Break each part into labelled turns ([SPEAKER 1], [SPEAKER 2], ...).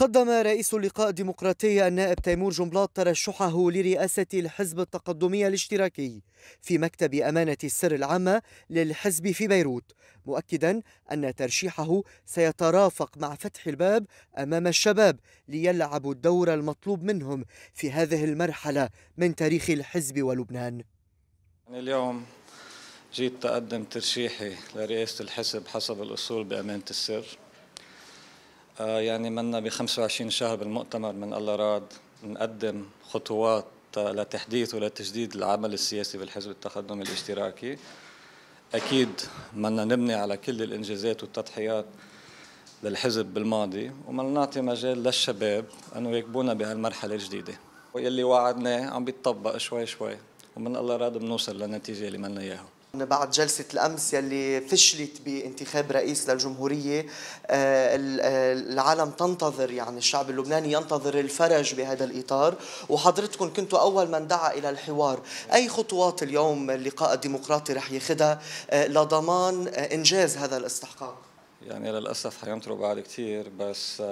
[SPEAKER 1] قدم رئيس اللقاء الديمقراطي النائب تيمور جنبلاط ترشحه لرئاسة الحزب التقدمي الاشتراكي في مكتب أمانة السر العامة للحزب في بيروت مؤكدا أن ترشيحه سيترافق مع فتح الباب أمام الشباب ليلعبوا الدور المطلوب منهم في هذه المرحلة من تاريخ الحزب ولبنان
[SPEAKER 2] اليوم جيت أقدم ترشيحي لرئاسة الحزب حسب الأصول بأمانة السر آه، يعني منا ب 25 شهر بالمؤتمر من الله راد نقدم خطوات لتحديث ولتجديد العمل السياسي بالحزب التقدم الاشتراكي اكيد منا نبني على كل الانجازات والتضحيات للحزب بالماضي وما نعطي مجال للشباب انه يكبونا بهالمرحله الجديده واللي وعدناه عم بيتطبق شوي شوي ومن الله راد بنوصل للنتيجه اللي منا اياها
[SPEAKER 1] بعد جلسة الأمس يلي فشلت بانتخاب رئيس للجمهورية آه، آه، العالم تنتظر يعني الشعب اللبناني ينتظر الفرج بهذا الإطار وحضرتكم كنتوا أول من دعا إلى الحوار أي خطوات اليوم اللقاء الديمقراطي رح ياخذها آه، لضمان إنجاز هذا الاستحقاق
[SPEAKER 2] يعني للأسف حيمتروا بعد كثير بس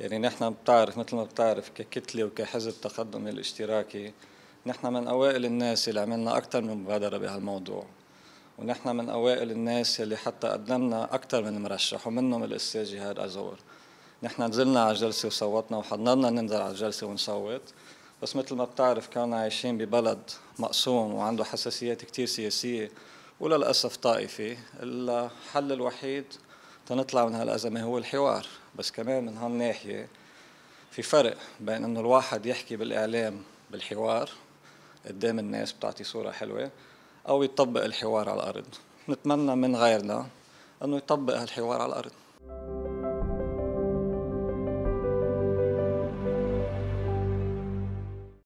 [SPEAKER 2] يعني نحن بتعرف مثل ما بتعرف ككتلة وكحزب تقدم الاشتراكي نحن من أوائل الناس اللي عملنا أكثر من مبادرة بهالموضوع ونحن من أوائل الناس اللي حتى قدمنا أكثر من مرشح ومنهم الأستاذ جهاد أزور نحن نزلنا على الجلسة وصوتنا وحضرنا ننزل على الجلسة ونصوت بس مثل ما بتعرف كانوا عايشين ببلد مقسوم وعنده حساسيات كتير سياسية وللأسف طائفي الحل الوحيد تنطلع من هالأزمة هو الحوار بس كمان من هالناحية في فرق بين انه الواحد يحكي بالاعلام بالحوار قدام الناس بتعطي صورة حلوة أو يطبق الحوار على الأرض نتمنى من غيرنا أنه يطبق هالحوار على الأرض thank you